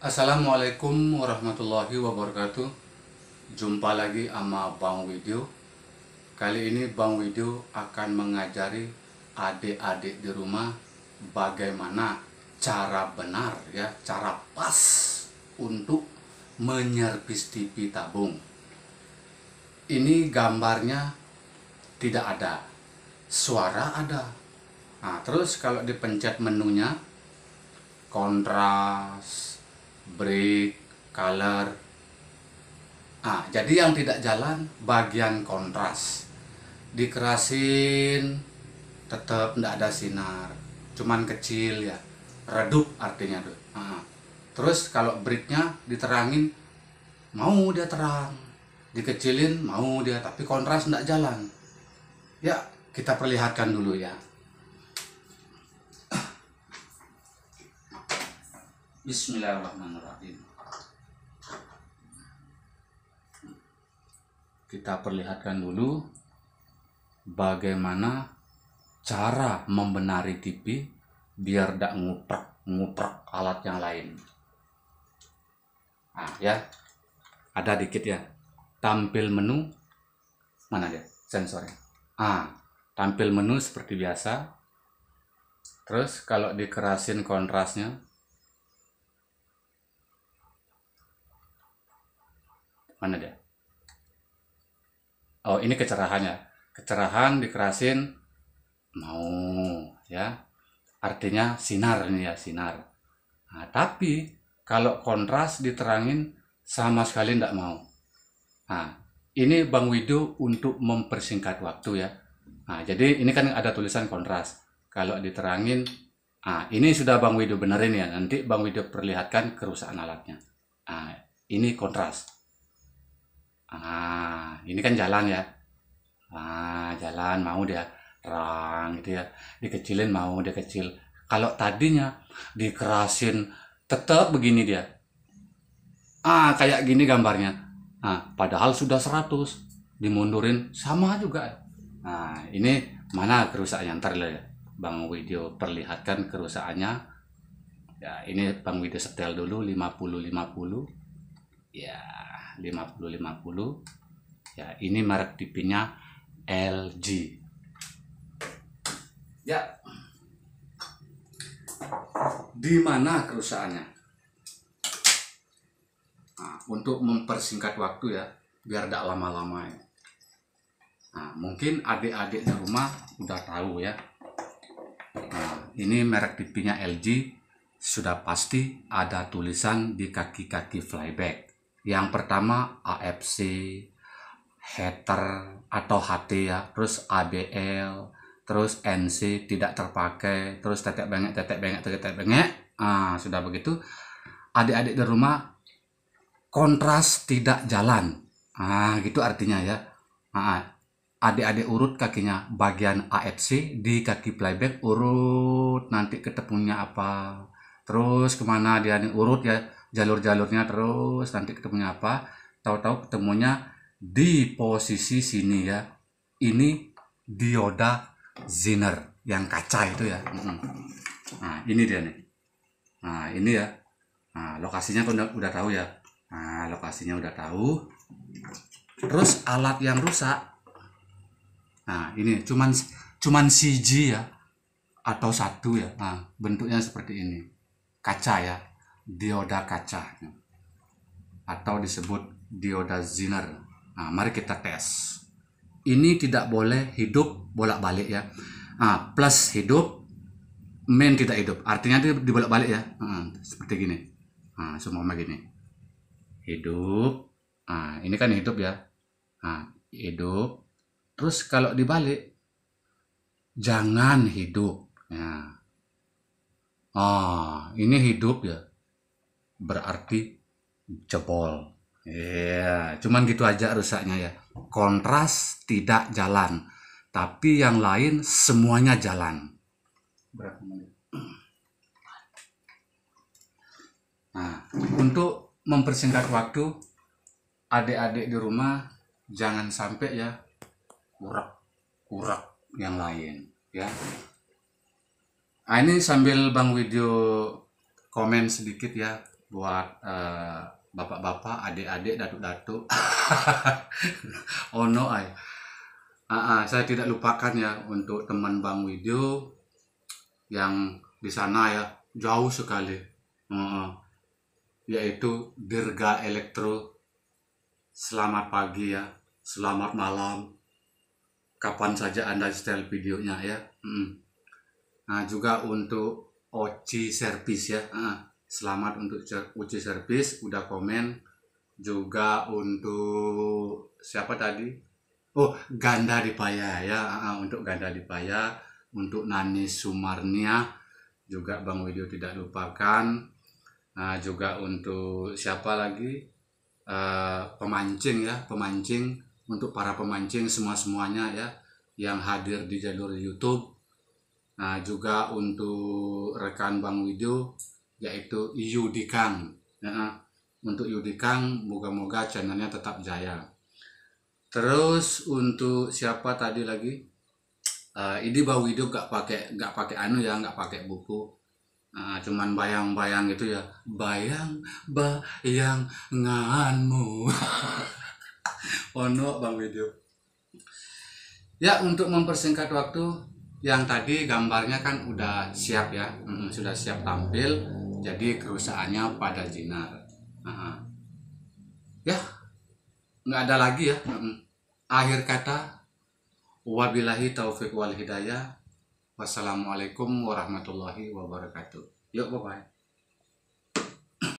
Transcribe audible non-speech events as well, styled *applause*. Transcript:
Assalamualaikum warahmatullahi wabarakatuh Jumpa lagi sama Bang Widyo Kali ini Bang Widyo akan mengajari adik-adik di rumah Bagaimana cara benar ya Cara pas untuk menyervis TV tabung Ini gambarnya tidak ada Suara ada Nah, terus kalau dipencet menunya kontras break, color. Ah, jadi yang tidak jalan bagian kontras. Dikerasin tetap tidak ada sinar, cuman kecil ya. Redup artinya tuh. Ah. Terus kalau nya diterangin mau dia terang, dikecilin mau dia tapi kontras tidak jalan. Ya, kita perlihatkan dulu ya. Bismillahirrahmanirrahim. Kita perlihatkan dulu bagaimana cara membenari TV biar tidak nguprak nguprak alat yang lain. Nah, ya. Ada dikit ya. Tampil menu mana dia? Sensornya. Ah, tampil menu seperti biasa. Terus kalau dikerasin kontrasnya mana dia oh ini kecerahannya kecerahan dikerasin mau ya artinya sinar ini ya sinar nah, tapi kalau kontras diterangin sama sekali tidak mau nah ini Bang Widu untuk mempersingkat waktu ya nah jadi ini kan ada tulisan kontras kalau diterangin ah ini sudah Bang Widu benerin ya nanti Bang Widu perlihatkan kerusakan alatnya nah ini kontras ah ini kan jalan ya ah jalan mau dia terang gitu ya dikecilin mau dia kecil kalau tadinya dikerasin tetap begini dia ah kayak gini gambarnya ah padahal sudah 100 dimundurin sama juga nah ini mana kerusakannya ntar ya Bang Video perlihatkan kerusakannya ya ini Bang Video setel dulu 50 50 ya 50 50 ya ini merek TV-nya LG ya di mana kerusakannya nah, untuk mempersingkat waktu ya biar tidak lama-lama ya nah, mungkin adik-adik di rumah udah tahu ya nah, ini merek TV-nya LG sudah pasti ada tulisan di kaki-kaki flyback yang pertama AFC, header atau HT ya, terus ABL, terus NC tidak terpakai, terus tetek bengek, tetek bengek, tetek bengek. Ah, sudah begitu adik-adik di rumah kontras tidak jalan. Ah, gitu artinya ya. Ah, adik-adik urut kakinya bagian AFC di kaki playback urut nanti ketepunya apa terus kemana dia urut ya jalur-jalurnya terus nanti ketemunya apa tahu-tahu ketemunya di posisi sini ya ini dioda Zener yang kaca itu ya nah ini dia nih nah ini ya nah, lokasinya udah, udah tahu ya nah lokasinya udah tahu terus alat yang rusak nah ini cuman cuman CG ya atau satu ya nah bentuknya seperti ini kaca ya dioda kaca atau disebut dioda Zener. Nah, mari kita tes. Ini tidak boleh hidup bolak-balik ya. Nah, plus hidup, main tidak hidup. Artinya itu dibolak-balik ya. Nah, seperti gini. Nah, semua gini. Hidup. Nah, ini kan hidup ya. Nah, hidup. Terus kalau dibalik, jangan hidup. Ya. Oh, ini hidup ya berarti jebol. ya yeah. cuman gitu aja rusaknya ya. Kontras tidak jalan, tapi yang lain semuanya jalan. Berapa menit? Nah, untuk mempersingkat waktu, adik-adik di rumah jangan sampai ya urak-urak yang lain ya. Nah, ini sambil Bang Video komen sedikit ya buat uh, bapak-bapak, adik-adik, datuk-datuk. *laughs* ono oh, ah, ay. Uh, uh, saya tidak lupakan ya untuk teman Bang Widyo yang di sana ya jauh sekali. Uh, yaitu Dirga Elektro. Selamat pagi ya, selamat malam. Kapan saja Anda setel videonya ya. uh. Nah, juga untuk Oci Service ya. Uh, selamat untuk uji servis, udah komen juga untuk siapa tadi oh Ganda Dipaya ya untuk Ganda Dipaya untuk Nani Sumarnia juga Bang Widyo tidak lupakan nah, juga untuk siapa lagi uh, pemancing ya pemancing untuk para pemancing semua semuanya ya yang hadir di jalur YouTube nah juga untuk rekan Bang Widyo yaitu Yudikang. Ya. Nah, untuk Yudikang, moga-moga channelnya tetap jaya. Terus untuk siapa tadi lagi? Uh, eh, ini bau hidup gak pakai gak pakai anu ya, gak pakai buku. Uh, cuman bayang-bayang gitu ya. Bayang bayang nganmu, *laughs* ono Bang Video. Ya untuk mempersingkat waktu yang tadi gambarnya kan udah siap ya, mm, sudah siap tampil jadi kerusakannya pada jinar Aha. ya nggak ada lagi ya akhir kata wabillahi taufik wal hidayah wassalamualaikum warahmatullahi wabarakatuh yuk bye bye